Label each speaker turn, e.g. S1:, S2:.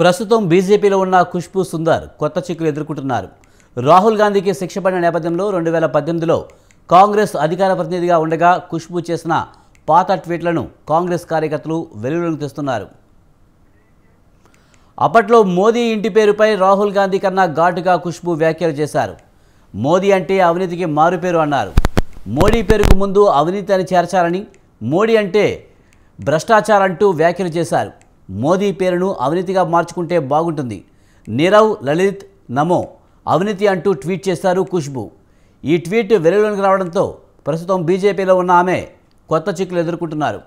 S1: ప్రస్తుతం బీజేపీలో ఉన్న ఖుష్బూ సుందర్ కొత్త చిక్కులు ఎదుర్కొంటున్నారు రాహుల్ గాంధీకి శిక్ష పడిన నేపథ్యంలో రెండు వేల పద్దెనిమిదిలో కాంగ్రెస్ అధికార ప్రతినిధిగా ఉండగా ఖుష్బు చేసిన పాత ట్వీట్లను కాంగ్రెస్ కార్యకర్తలు వెలుగులోకి తెస్తున్నారు అప్పట్లో మోదీ ఇంటి పేరుపై రాహుల్ గాంధీ కన్నా ఘాటుగా ఖుష్బు వ్యాఖ్యలు చేశారు మోదీ అంటే అవినీతికి మారుపేరు అన్నారు మోడీ పేరుకు ముందు అవినీతి అని చేర్చాలని మోడీ అంటే అంటూ వ్యాఖ్యలు చేశారు మోదీ పేరును అవినీతిగా మార్చుకుంటే బాగుంటుంది నీరవ్ లలిత్ నమో అవినీతి అంటూ ట్వీట్ చేశారు ఖుష్బు ఈ ట్వీట్ వెలుగులోనికి రావడంతో ప్రస్తుతం బీజేపీలో ఉన్న ఆమె కొత్త చిక్కులు ఎదుర్కొంటున్నారు